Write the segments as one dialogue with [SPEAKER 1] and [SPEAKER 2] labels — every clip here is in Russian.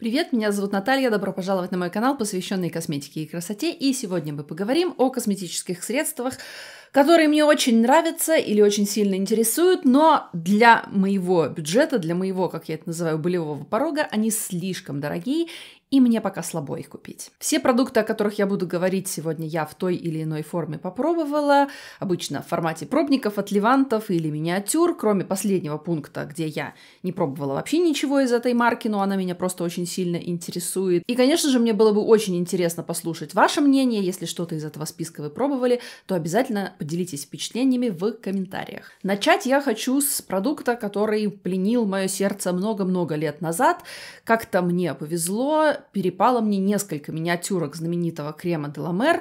[SPEAKER 1] Привет, меня зовут Наталья, добро пожаловать на мой канал, посвященный косметике и красоте, и сегодня мы поговорим о косметических средствах, которые мне очень нравятся или очень сильно интересуют, но для моего бюджета, для моего, как я это называю, болевого порога, они слишком дорогие, и мне пока слабо их купить. Все продукты, о которых я буду говорить сегодня, я в той или иной форме попробовала, обычно в формате пробников, отливантов или миниатюр, кроме последнего пункта, где я не пробовала вообще ничего из этой марки, но она меня просто очень сильно интересует. И, конечно же, мне было бы очень интересно послушать ваше мнение, если что-то из этого списка вы пробовали, то обязательно Поделитесь впечатлениями в комментариях. Начать я хочу с продукта, который пленил мое сердце много-много лет назад. Как-то мне повезло, перепало мне несколько миниатюрок знаменитого крема Деламер,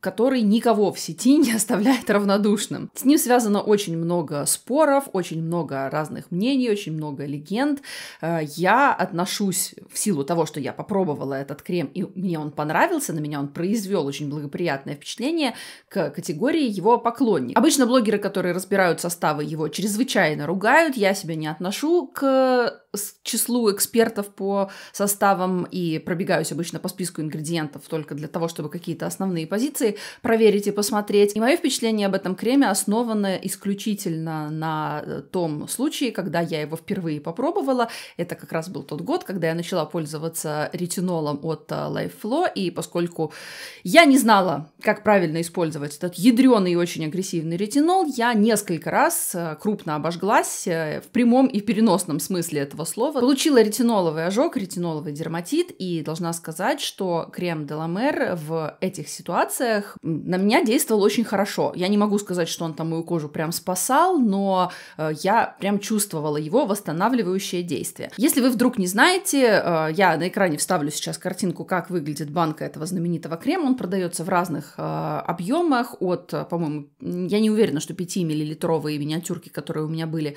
[SPEAKER 1] который никого в сети не оставляет равнодушным. С ним связано очень много споров, очень много разных мнений, очень много легенд. Э, я отношусь в силу того, что я попробовала этот крем, и мне он понравился, на меня он произвел очень благоприятное впечатление, к категории его его поклонник. Обычно блогеры, которые разбирают составы его, чрезвычайно ругают. Я себя не отношу к числу экспертов по составам и пробегаюсь обычно по списку ингредиентов только для того, чтобы какие-то основные позиции проверить и посмотреть. И мое впечатление об этом креме основано исключительно на э, том случае, когда я его впервые попробовала. Это как раз был тот год, когда я начала пользоваться ретинолом от э, LifeFlow, и поскольку я не знала, как правильно использовать этот ядреный и очень агрессивный ретинол, я несколько раз э, крупно обожглась в прямом и переносном смысле этого этого слова. Получила ретиноловый ожог, ретиноловый дерматит, и должна сказать, что крем Деламер в этих ситуациях на меня действовал очень хорошо. Я не могу сказать, что он там мою кожу прям спасал, но э, я прям чувствовала его восстанавливающее действие. Если вы вдруг не знаете, э, я на экране вставлю сейчас картинку, как выглядит банка этого знаменитого крема. Он продается в разных э, объемах от, по-моему, я не уверена, что 5 миллилитровые миниатюрки, которые у меня были,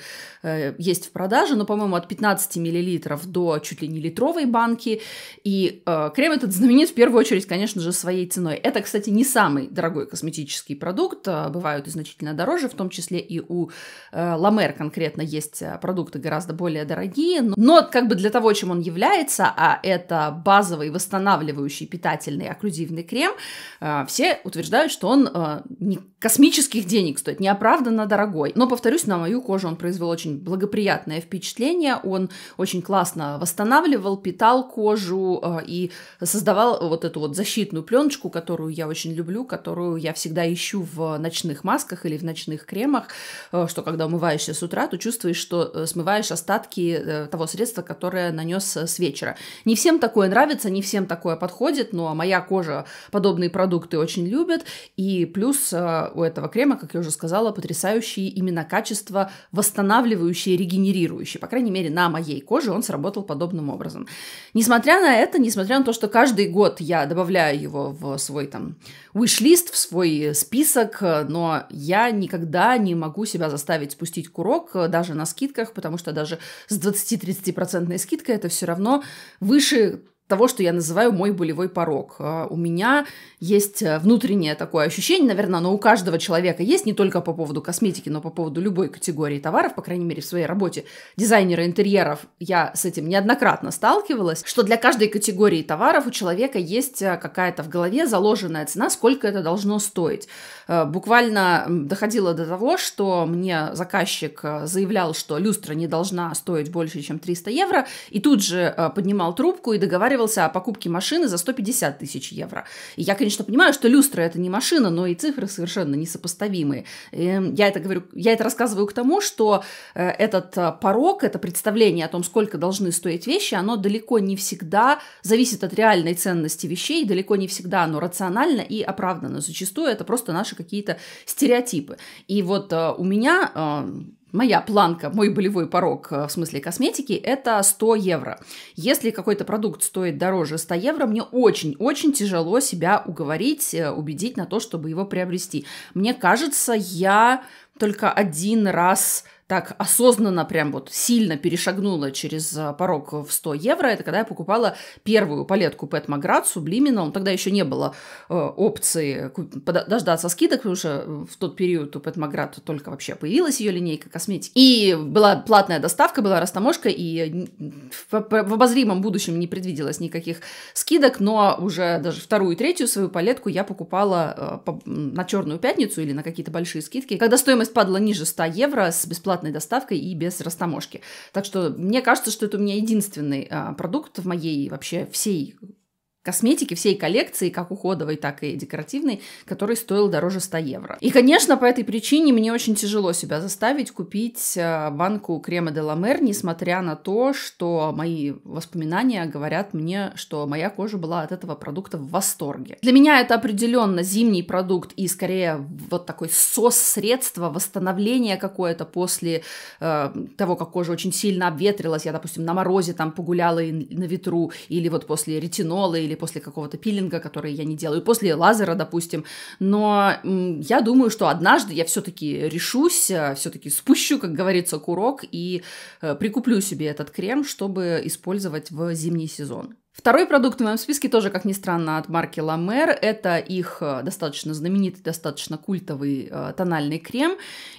[SPEAKER 1] есть в продаже, но, по-моему, от 15 15 мл до чуть ли не литровой банки. И э, крем этот знаменит в первую очередь, конечно же, своей ценой. Это, кстати, не самый дорогой косметический продукт. Э, бывают и значительно дороже, в том числе и у э, Ламер конкретно есть э, продукты гораздо более дорогие. Но, но как бы для того, чем он является, а это базовый восстанавливающий питательный окклюзивный крем, э, все утверждают, что он э, не космических денег стоит, неоправданно дорогой. Но, повторюсь, на мою кожу он произвел очень благоприятное впечатление. Он он очень классно восстанавливал, питал кожу э, и создавал вот эту вот защитную пленочку, которую я очень люблю, которую я всегда ищу в ночных масках или в ночных кремах, э, что когда умываешься с утра, то чувствуешь, что э, смываешь остатки того средства, которое нанес с вечера. Не всем такое нравится, не всем такое подходит, но моя кожа подобные продукты очень любит, и плюс у этого крема, как я уже сказала, потрясающие именно качества восстанавливающие, регенерирующие, по крайней мере, нам моей коже он сработал подобным образом. Несмотря на это, несмотря на то, что каждый год я добавляю его в свой там wish-лист, в свой список, но я никогда не могу себя заставить спустить курок э, даже на скидках, потому что даже с 20-30% скидкой это все равно выше того, что я называю мой болевой порог. А, у меня есть э, внутреннее такое ощущение, наверное, но у каждого человека есть, не только по поводу косметики, но по поводу любой категории товаров, по крайней мере, в своей работе дизайнера интерьеров я с этим неоднократно сталкивалась, что для каждой категории товаров у человека есть э, какая-то в голове заложенная цена, сколько это должно стоить. Э, буквально доходило до того, что мне заказчик заявлял, что люстра не должна стоить больше, чем 300 евро, и тут же поднимал трубку и договаривался договаривался о покупке машины за 150 тысяч евро. И я, конечно, понимаю, что люстра это не машина, но и цифры совершенно несопоставимые. Эм, я это говорю, я это рассказываю к тому, что э, этот э, порог, это представление о том, сколько должны стоить вещи, оно далеко не всегда зависит от реальной ценности вещей, далеко не всегда оно рационально и оправдано. Зачастую это просто наши какие-то стереотипы. И вот э, у меня моя планка, мой болевой порог э, в смысле косметики – это 100 евро. Если какой-то продукт стоит дороже 100 евро, мне очень-очень тяжело себя уговорить, э, убедить на то, чтобы его приобрести. Мне кажется, я только один раз так осознанно прям вот сильно перешагнула через э, порог в 100 евро, это когда я покупала первую палетку Пэт Маград Сублимина. тогда еще не было э, опции дождаться скидок, потому что э, в тот период у Пэт Маград только вообще появилась ее линейка косметики. И была платная доставка, была растаможка, и э, в, в обозримом будущем не предвиделось никаких скидок, но уже даже вторую и третью свою палетку я покупала э, по, на Черную Пятницу или на какие-то большие скидки, когда стоимость падала ниже 100 евро с бесплатной бесплатной доставкой и без растаможки. Так что мне кажется, что это у меня единственный а, продукт в моей вообще всей косметики всей коллекции, как уходовой, так и декоративной, который стоил дороже 100 евро. И, конечно, по этой причине мне очень тяжело себя заставить купить э, банку крема де ламер, несмотря на то, что мои воспоминания говорят мне, что моя кожа была от этого продукта в восторге. Для меня это определенно зимний продукт и скорее вот такой сос средство восстановления какое-то после э, того, как кожа очень сильно обветрилась, я, допустим, на морозе там погуляла и на ветру, или вот после ретинола или или после какого-то пилинга, который я не делаю, после лазера, допустим. Но я думаю, что однажды я все-таки решусь, э, все-таки спущу, как говорится, курок и э, прикуплю себе этот крем, чтобы использовать в зимний сезон. Второй продукт в моем списке тоже, как ни странно, от марки La Mer. Это их э, достаточно знаменитый, достаточно культовый э, тональный крем.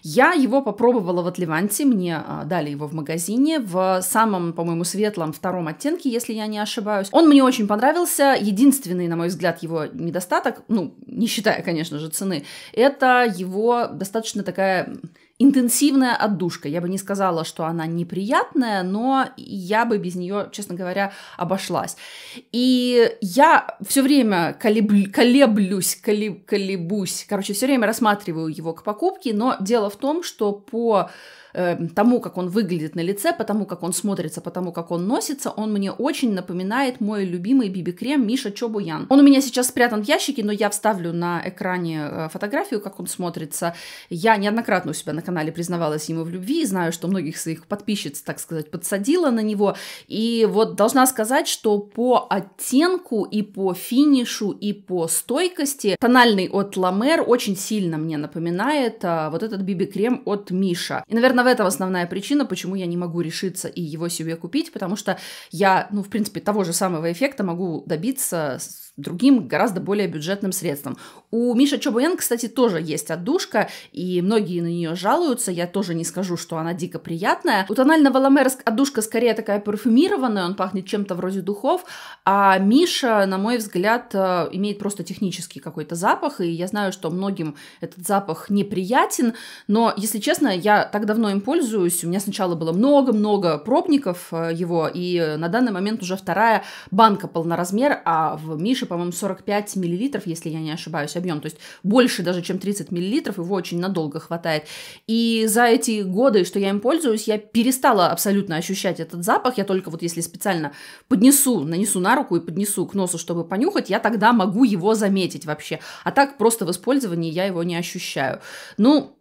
[SPEAKER 1] Я его попробовала в Атливанте, мне э, дали его в магазине в самом, по-моему, светлом втором оттенке, если я не ошибаюсь. Он мне очень понравился. Единственный, на мой взгляд, его недостаток, ну, не считая, конечно же, цены, это его достаточно такая интенсивная отдушка. Я бы не сказала, что она неприятная, но я бы без нее, честно говоря, обошлась. И я все время колеб... колеблюсь, колеб... колебусь, короче, все время рассматриваю его к покупке, но дело в том, что по э, тому, как он выглядит на лице, потому как он смотрится, потому как он носится, он мне очень напоминает мой любимый биби-крем Миша Чобуян. Он у меня сейчас спрятан в ящике, но я вставлю на экране э, фотографию, как он смотрится. Я неоднократно у себя на канале признавалась ему в любви, и знаю, что многих своих подписчиц, так сказать, подсадила на него. И вот должна сказать, что по оттенку и по финишу и по стойкости тональный от Ламер очень сильно мне напоминает а, вот этот биби-крем от Миша. И, наверное, Наверное, в этом основная причина, почему я не могу решиться и его себе купить, потому что я, ну, в принципе, того же самого эффекта могу добиться другим, гораздо более бюджетным средством. У Миша Чобуэн, кстати, тоже есть отдушка, и многие на нее жалуются, я тоже не скажу, что она дико приятная. У тонального Ламера отдушка скорее такая парфюмированная, он пахнет чем-то вроде духов, а Миша, на мой взгляд, э, имеет просто технический какой-то запах, и я знаю, что многим этот запах неприятен, но, если честно, я так давно им пользуюсь, у меня сначала было много-много пробников э, его, и э, на данный момент уже вторая банка полноразмер, а в Мише больше, по-моему, 45 миллилитров, если я не ошибаюсь, объем, то есть больше даже, чем 30 миллилитров, его очень надолго хватает. И за эти годы, что я им пользуюсь, я перестала абсолютно ощущать этот запах, я только вот если специально поднесу, нанесу на руку и поднесу к носу, чтобы понюхать, я тогда могу его заметить вообще. А так просто в использовании я его не ощущаю. Ну,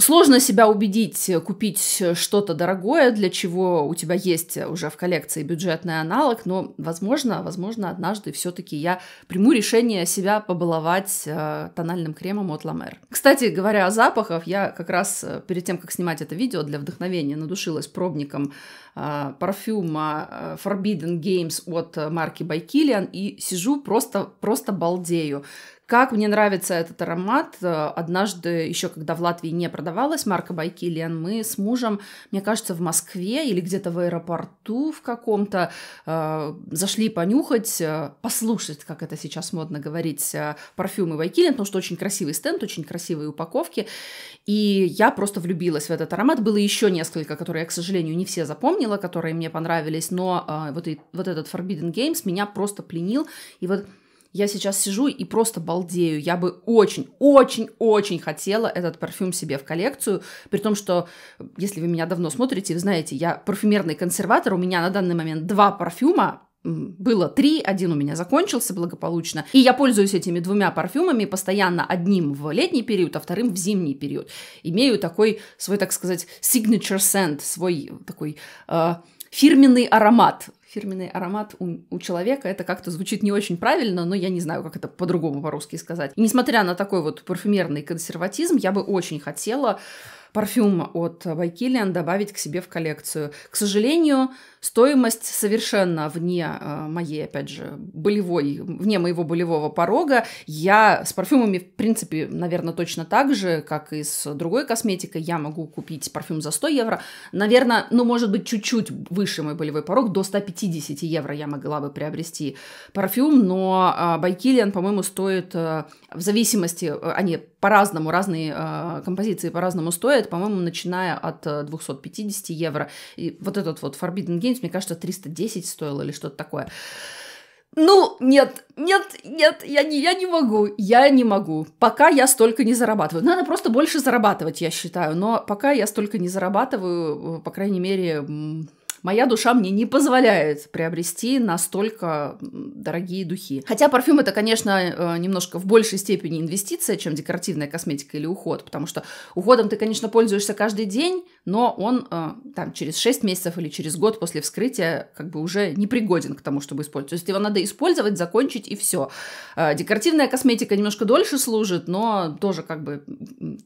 [SPEAKER 1] сложно себя убедить э, купить э, что-то дорогое, для чего у тебя есть э, уже в коллекции бюджетный аналог, но, возможно, возможно, однажды все-таки я приму решение себя побаловать тональным кремом от Ламер. Кстати, говоря о запахах, я как раз перед тем, как снимать это видео для вдохновения, надушилась пробником парфюма Forbidden Games от марки Байкилиан и сижу просто, просто балдею. Как мне нравится этот аромат. Э, однажды, еще когда в Латвии не продавалась марка Байкилиан, мы с мужем, мне кажется, в Москве или где-то в аэропорту в каком-то э, зашли понюхать, э, послушать, как это сейчас модно говорить, э, парфюмы Байкилиан, потому что очень красивый стенд, очень красивые упаковки. И я просто влюбилась в этот аромат. Было еще несколько, которые я, к сожалению, не все запомнила, которые мне понравились, но э, вот, и, вот этот Forbidden Games меня просто пленил. И вот я сейчас сижу и просто балдею. Я бы очень-очень-очень хотела этот парфюм себе в коллекцию, при том, что, если вы меня давно смотрите, вы знаете, я парфюмерный консерватор, у меня на данный момент два парфюма, было три, один у меня закончился благополучно, и я пользуюсь этими двумя парфюмами постоянно, одним в летний период, а вторым в зимний период. Имею такой свой, так сказать, signature scent, свой такой э, фирменный аромат. Фирменный аромат у, у человека, это как-то звучит не очень правильно, но я не знаю, как это по-другому по-русски сказать. И несмотря на такой вот парфюмерный консерватизм, я бы очень хотела парфюм от Вайкилиан добавить к себе в коллекцию. К сожалению, стоимость совершенно вне э, моей, опять же, болевой, вне моего болевого порога. Я с парфюмами, в принципе, наверное, точно так же, как и с другой косметикой. Я могу купить парфюм за 100 евро. Наверное, ну, может быть, чуть-чуть выше мой болевой порог. До 150 евро я могла бы приобрести парфюм, но Байкилиан, э, по-моему, стоит э, в зависимости... Они а, по-разному, разные э, композиции по-разному стоят, по-моему, начиная от 250 э, евро. И вот этот вот Forbidden Games, мне кажется, 310 стоил или что-то такое. Ну, нет, нет, нет, я не, я не могу, я не могу. Пока я столько не зарабатываю. Надо просто больше зарабатывать, я считаю. Но пока я столько не зарабатываю, по крайней мере, моя душа мне не позволяет приобрести настолько дорогие духи. Хотя парфюм это, конечно, э, немножко в большей степени инвестиция, чем декоративная косметика или уход, потому что уходом ты, конечно, пользуешься каждый день, но он э, там через 6 месяцев или через год после вскрытия как бы уже не пригоден к тому, чтобы использовать. То есть его надо использовать, закончить и все. Э, декоративная косметика немножко дольше служит, но тоже как бы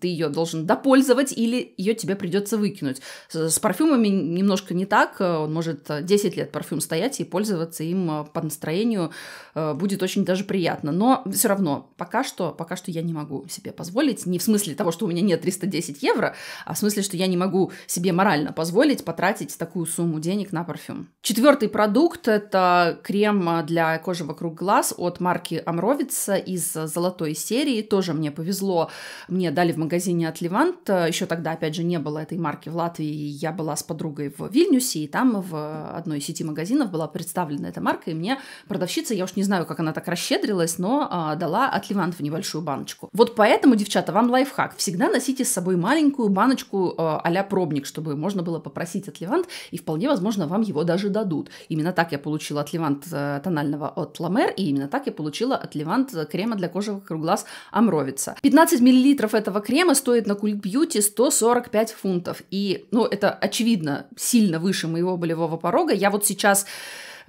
[SPEAKER 1] ты ее должен допользовать или ее тебе придется выкинуть. С парфюмами немножко не так, э, он может 10 э, лет парфюм стоять и пользоваться им э, по настроению будет очень даже приятно, но все равно пока что, пока что я не могу себе позволить, не в смысле того, что у меня нет 310 евро, а в смысле, что я не могу себе морально позволить потратить такую сумму денег на парфюм. Четвертый продукт – это крем для кожи вокруг глаз от марки Амровица из золотой серии. Тоже мне повезло, мне дали в магазине магазине от Левант. Э, Еще тогда, опять же, не было этой марки в Латвии. Я была с подругой в Вильнюсе, и там в одной сети магазинов была представлена эта марка, и мне продавщица, я уж не знаю, как она так расщедрилась, но а, дала от Левант в небольшую баночку. Вот поэтому, девчата, вам лайфхак. Всегда носите с собой маленькую баночку э, а-ля пробник, чтобы можно было попросить от Левант, и вполне возможно, вам его даже дадут. Именно так я получила от Левант э, тонального от Ламер, и именно так я получила от Левант крема для кожи вокруг глаз Амровица. 15 мл этого крема Крема стоит на культ бьюти 145 фунтов. И, ну, это, очевидно, сильно выше моего болевого порога. Я вот сейчас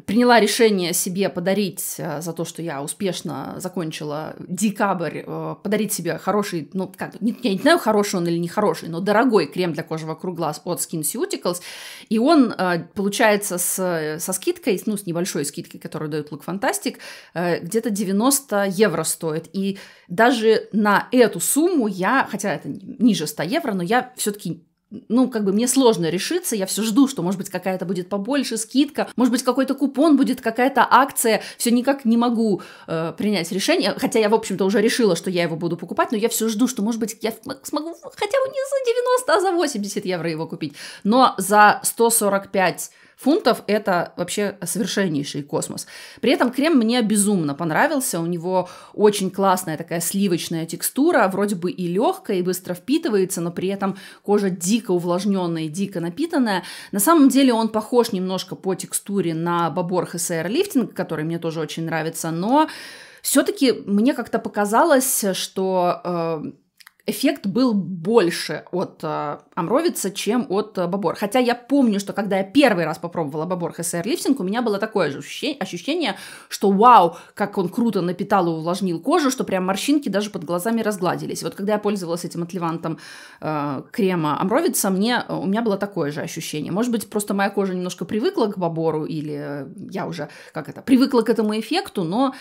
[SPEAKER 1] приняла решение себе подарить э, за то, что я успешно закончила декабрь, э, подарить себе хороший, ну, как, я не знаю, хороший он или не хороший, но дорогой крем для кожи вокруг глаз от SkinCeuticals, и он, э, получается, с, со скидкой, ну, с небольшой скидкой, которую дает Look Fantastic, где-то 90 евро стоит, и даже на эту сумму я, хотя это ниже 100 евро, но я все-таки ну, как бы мне сложно решиться, я все жду, что, может быть, какая-то будет побольше скидка, может быть, какой-то купон будет, какая-то акция, все никак не могу э, принять решение, хотя я, в общем-то, уже решила, что я его буду покупать, но я все жду, что, может быть, я смогу хотя бы не за 90, а за 80 евро его купить, но за 145 фунтов – это вообще совершеннейший космос. При этом крем мне безумно понравился, у него очень классная такая сливочная текстура, вроде бы и легкая, и быстро впитывается, но при этом кожа дико увлажненная дико напитанная. На самом деле он похож немножко по текстуре на Бобор ХСР Лифтинг, который мне тоже очень нравится, но все-таки мне как-то показалось, что э, эффект был больше от э, амровица, чем от э, бобор. Хотя я помню, что когда я первый раз попробовала бобор ХСР лифтинг, у меня было такое же ощущение, что вау, как он круто напитал и увлажнил кожу, что прям морщинки даже под глазами разгладились. Вот когда я пользовалась этим отливантом э, крема амровица, мне, э, у меня было такое же ощущение. Может быть, просто моя кожа немножко привыкла к бобору, или я уже, как это, привыкла к этому эффекту, но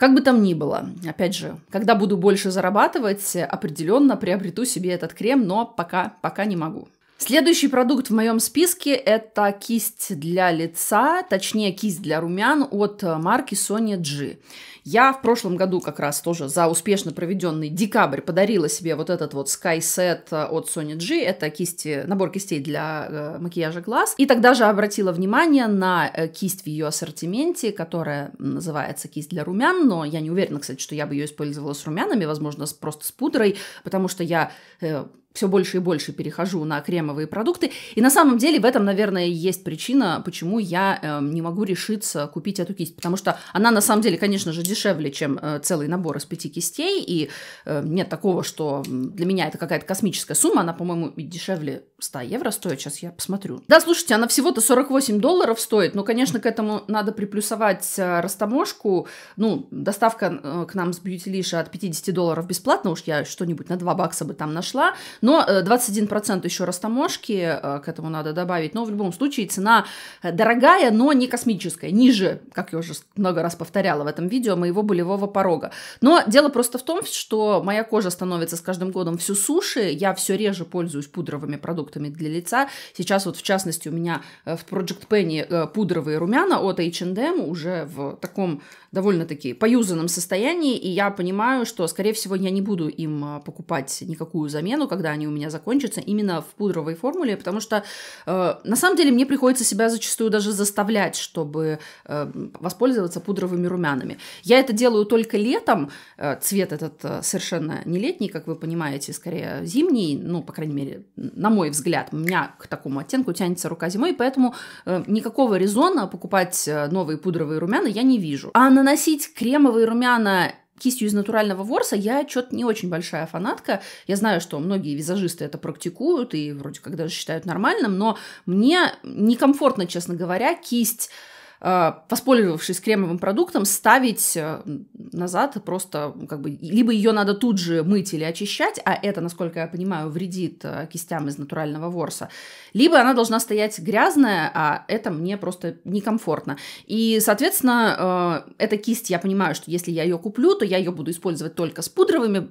[SPEAKER 1] как бы там ни было, опять же, когда буду больше зарабатывать, определенно приобрету себе этот крем, но пока, пока не могу. Следующий продукт в моем списке – это кисть для лица, точнее, кисть для румян от марки Sonia G. Я в прошлом году как раз тоже за успешно проведенный декабрь подарила себе вот этот вот Sky Set от Sonia G. Это кисти, набор кистей для э, макияжа глаз. И тогда же обратила внимание на э, кисть в ее ассортименте, которая называется кисть для румян, но я не уверена, кстати, что я бы ее использовала с румянами, возможно, с, просто с пудрой, потому что я э, все больше и больше перехожу на кремовые продукты. И на самом деле в этом, наверное, есть причина, почему я э, не могу решиться купить эту кисть. Потому что она на самом деле, конечно же, дешевле, чем э, целый набор из пяти кистей. И э, нет такого, что для меня это какая-то космическая сумма. Она, по-моему, дешевле 100 евро стоит. Сейчас я посмотрю. Да, слушайте, она всего-то 48 долларов стоит. Но, конечно, к этому надо приплюсовать э, растаможку. Ну, доставка э, к нам с Beauty Лиша от 50 долларов бесплатно. Уж я что-нибудь на 2 бакса бы там нашла. Но 21% э, еще растаможки, э, к этому надо добавить. Но в любом случае цена э, дорогая, но не космическая. Ниже, как я уже много раз повторяла в этом видео, моего болевого порога. Но дело просто в том, что моя кожа становится с каждым годом все суше. Я все реже пользуюсь пудровыми продуктами для лица. Сейчас вот в частности у меня в Project Penny пудровые румяна от H&M уже в таком довольно-таки поюзанном состоянии, и я понимаю, что, скорее всего, я не буду им а, покупать никакую замену, когда они у меня закончатся, именно в пудровой формуле, потому что э, на самом деле мне приходится себя зачастую даже заставлять, чтобы э, воспользоваться пудровыми румянами. Я это делаю только летом, э, цвет этот э, совершенно не летний, как вы понимаете, скорее зимний, ну, по крайней мере, на мой взгляд, у меня к такому оттенку тянется рука зимой, поэтому э, никакого резона покупать э, новые пудровые румяна я не вижу. А на наносить кремовые румяна кистью из натурального ворса я что-то не очень большая фанатка. Я знаю, что многие визажисты это практикуют и вроде как даже считают нормальным, но мне некомфортно, честно говоря, кисть Э, воспользовавшись кремовым продуктом, ставить э, назад просто как бы либо ее надо тут же мыть или очищать, а это, насколько я понимаю, вредит э, кистям из натурального ворса, либо она должна стоять грязная, а это мне просто некомфортно. И, соответственно, эта кисть, я понимаю, что если я ее куплю, то я ее буду использовать только с пудровыми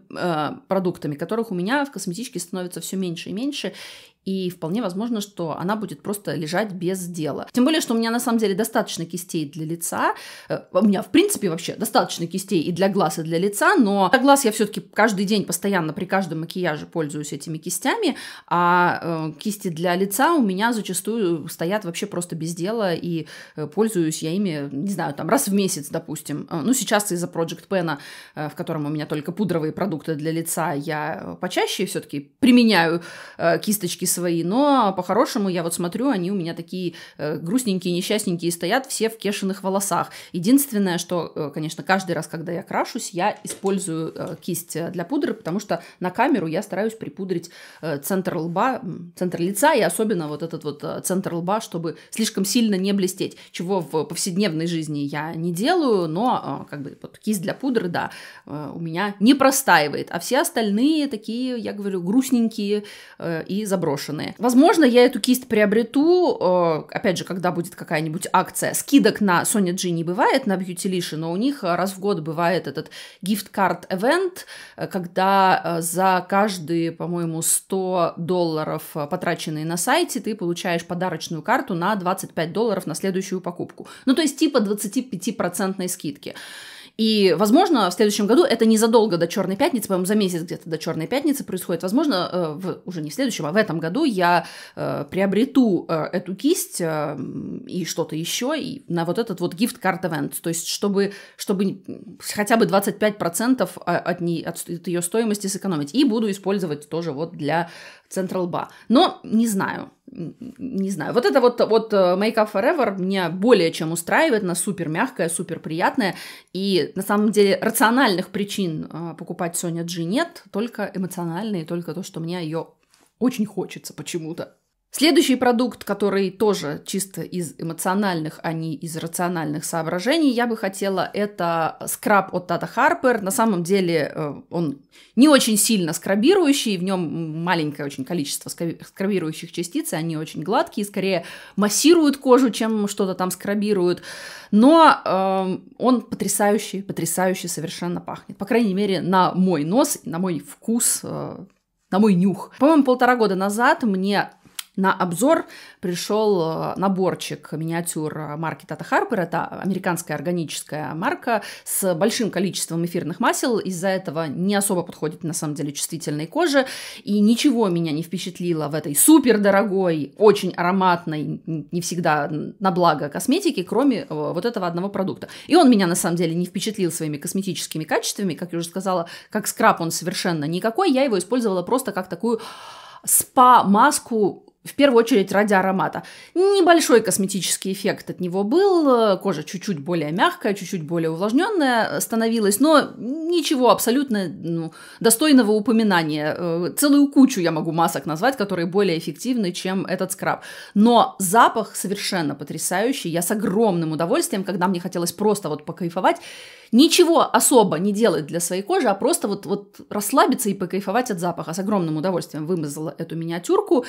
[SPEAKER 1] продуктами, которых у меня в косметичке становится все меньше и меньше, и вполне возможно, что она будет просто лежать без дела. Тем более, что у меня на самом деле достаточно кистей для лица, э, у меня в принципе вообще достаточно кистей и для глаз, и для лица, но для глаз я все-таки каждый день постоянно при каждом макияже пользуюсь этими кистями, а э, кисти для лица у меня зачастую стоят вообще просто без дела, и э, пользуюсь я ими, не знаю, там раз в месяц, допустим. Ну, сейчас из-за Project Pen, в котором у меня только пудровые продукты для лица, я почаще все-таки применяю кисточки с свои, но по-хорошему я вот смотрю, они у меня такие э, грустненькие, несчастненькие стоят, все в кешиных волосах. Единственное, что, э, конечно, каждый раз, когда я крашусь, я использую э, кисть э, для пудры, потому что на камеру я стараюсь припудрить э, центр лба, центр лица и особенно вот этот вот э, центр лба, чтобы слишком сильно не блестеть, чего в повседневной жизни я не делаю, но э, как бы вот кисть для пудры, да, э, у меня не простаивает, а все остальные такие, я говорю, грустненькие э, и заброшенные брошенные. Возможно, я эту кисть приобрету, э, опять же, когда будет какая-нибудь акция. Скидок на Sony G не бывает на Beauty но у них э, раз в год бывает этот gift card event, э, когда за каждые, по-моему, 100 долларов, потраченные на сайте, ты получаешь подарочную карту на 25 долларов на следующую покупку. Ну, то есть типа 25% скидки. И, возможно, в следующем году, это незадолго до Черной пятницы, по-моему, за месяц где-то до Черной пятницы происходит, возможно, э, в, уже не в следующем, а в этом году я э, приобрету э, эту кисть э, и что-то еще и на вот этот вот gift card event, то есть чтобы, чтобы хотя бы 25% э, от, не, от, от ее стоимости сэкономить. И буду использовать тоже вот для Central Bar. Но не знаю, не знаю, вот это вот, вот э, Make Up Forever меня более чем устраивает, она супер мягкая, супер приятная, и на самом деле рациональных причин э, покупать Соня G нет, только эмоциональные, только то, что мне ее очень хочется почему-то. Следующий продукт, который тоже чисто из эмоциональных, а не из рациональных соображений, я бы хотела, это скраб от Тата Харпер. На самом деле э, он не очень сильно скрабирующий, в нем маленькое очень количество скрабирующих частиц, они очень гладкие, скорее массируют кожу, чем что-то там скрабируют. Но э, он потрясающий, потрясающий, совершенно пахнет. По крайней мере, на мой нос, на мой вкус э, на мой нюх. По-моему, полтора года назад мне на обзор пришел э, наборчик миниатюр марки Tata Harper Это американская органическая марка с большим количеством эфирных масел. Из-за этого не особо подходит, на самом деле, чувствительной коже. И ничего меня не впечатлило в этой супер дорогой, очень ароматной, не всегда на благо косметики, кроме э, вот этого одного продукта. И он меня, на самом деле, не впечатлил своими косметическими качествами. Как я уже сказала, как скраб он совершенно никакой. Я его использовала просто как такую спа-маску в первую очередь ради аромата. Небольшой косметический эффект от него был, кожа чуть-чуть более мягкая, чуть-чуть более увлажненная становилась, но ничего абсолютно ну, достойного упоминания. Э, целую кучу я могу масок назвать, которые более эффективны, чем этот скраб. Но запах совершенно потрясающий, я с огромным удовольствием, когда мне хотелось просто вот покайфовать, ничего особо не делает для своей кожи, а просто вот, вот расслабиться и покайфовать от запаха. С огромным удовольствием вымазала эту миниатюрку.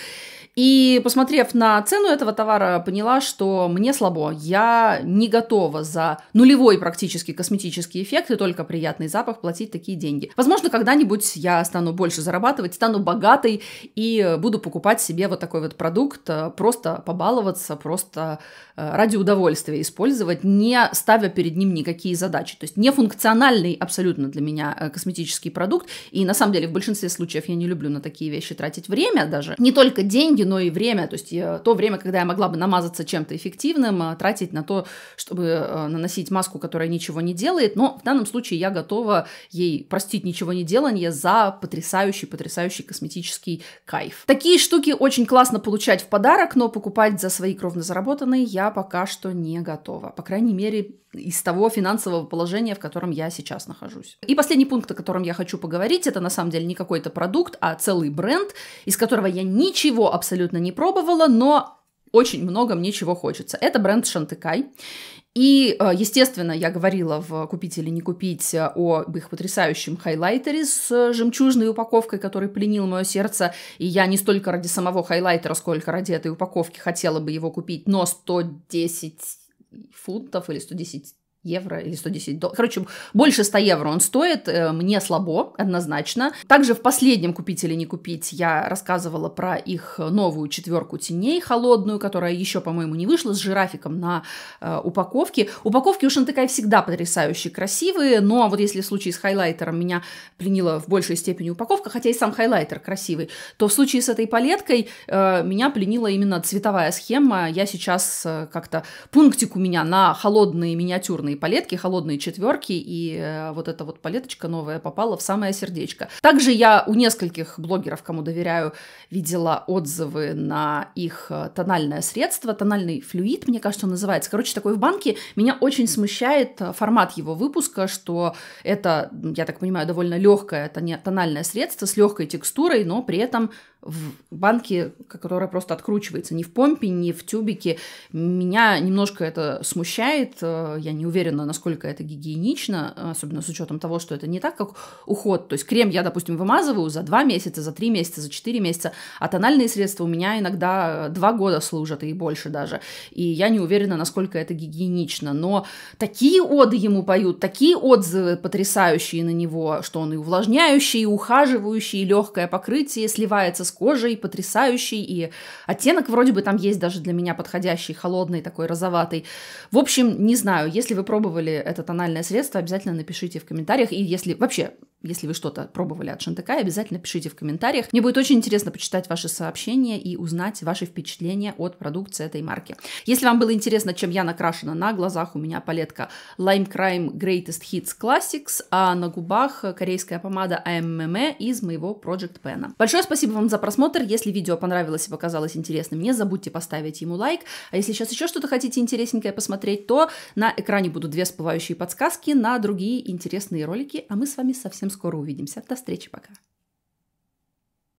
[SPEAKER 1] И посмотрев на цену этого товара, поняла, что мне слабо. Я не готова за нулевой практически косметический эффект и только приятный запах платить такие деньги. Возможно, когда-нибудь я стану больше зарабатывать, стану богатой и буду покупать себе вот такой вот продукт, э, просто побаловаться, просто э, ради удовольствия использовать, не ставя перед ним никакие задачи. То есть нефункциональный абсолютно для меня э, косметический продукт. И на самом деле в большинстве случаев я не люблю на такие вещи тратить время даже. Не только деньги, но и время. То есть я, то время, когда я могла бы намазаться чем-то эффективным, э, тратить на то, чтобы э, наносить маску, которая ничего не делает. Но в данном случае я готова ей простить ничего не делание за потрясающий, потрясающий косметический кайф. Такие штуки очень классно получать в подарок, но покупать за свои кровно заработанные я пока что не готова. По крайней мере, из того финансового положения, в котором я сейчас нахожусь. И последний пункт, о котором я хочу поговорить, это на самом деле не какой-то продукт, а целый бренд, из которого я ничего абсолютно не пробовала, но очень много мне чего хочется. Это бренд Шантыкай. И, э, естественно, я говорила в «Купить или не купить» о их потрясающем хайлайтере с э, жемчужной упаковкой, который пленил мое сердце. И я не столько ради самого хайлайтера, сколько ради этой упаковки хотела бы его купить, но 110 фунтов или 110 евро или 110 долларов. Короче, больше 100 евро он стоит, э, мне слабо, однозначно. Также в последнем «Купить или не купить» я рассказывала про их новую четверку теней холодную, которая еще, по-моему, не вышла, с жирафиком на э, упаковке. Упаковки у Шантыкай всегда потрясающе красивые, но вот если в случае с хайлайтером меня пленила в большей степени упаковка, хотя и сам хайлайтер красивый, то в случае с этой палеткой э, меня пленила именно цветовая схема. Я сейчас э, как-то пунктик у меня на холодные миниатюрные холодные палетки, холодные четверки, и э, вот эта вот палеточка новая попала в самое сердечко. Также я у нескольких блогеров, кому доверяю, видела отзывы на их э, тональное средство, тональный флюид, мне кажется, он называется. Короче, такой в банке. Меня очень смущает э, формат его выпуска, что это, я так понимаю, довольно легкое тональное средство с легкой текстурой, но при этом в банке, которая просто откручивается, не в помпе, не в тюбике. Меня немножко это смущает, э, я не уверена, насколько это гигиенично, особенно с учетом того, что это не так, как уход. То есть крем я, допустим, вымазываю за два месяца, за три месяца, за четыре месяца, а тональные средства у меня иногда два года служат и больше даже. И я не уверена, насколько это гигиенично. Но такие оды ему поют, такие отзывы потрясающие на него, что он и увлажняющий, и ухаживающий, и легкое покрытие сливается с с кожей, потрясающий, и оттенок вроде бы там есть даже для меня подходящий, холодный, такой розоватый. В общем, не знаю, если вы пробовали это тональное средство, обязательно напишите в комментариях, и если вообще если вы что-то пробовали от Шантыка, обязательно пишите в комментариях. Мне будет очень интересно почитать ваши сообщения и узнать ваши впечатления от продукции этой марки. Если вам было интересно, чем я накрашена на глазах, у меня палетка Lime Crime Greatest Hits Classics, а на губах корейская помада AMME из моего Project Pen. Большое спасибо вам за просмотр. Если видео понравилось и показалось интересным, не забудьте поставить ему лайк. А если сейчас еще что-то хотите интересненькое посмотреть, то на экране будут две всплывающие подсказки на другие интересные ролики, а мы с вами совсем скоро увидимся. До встречи, пока.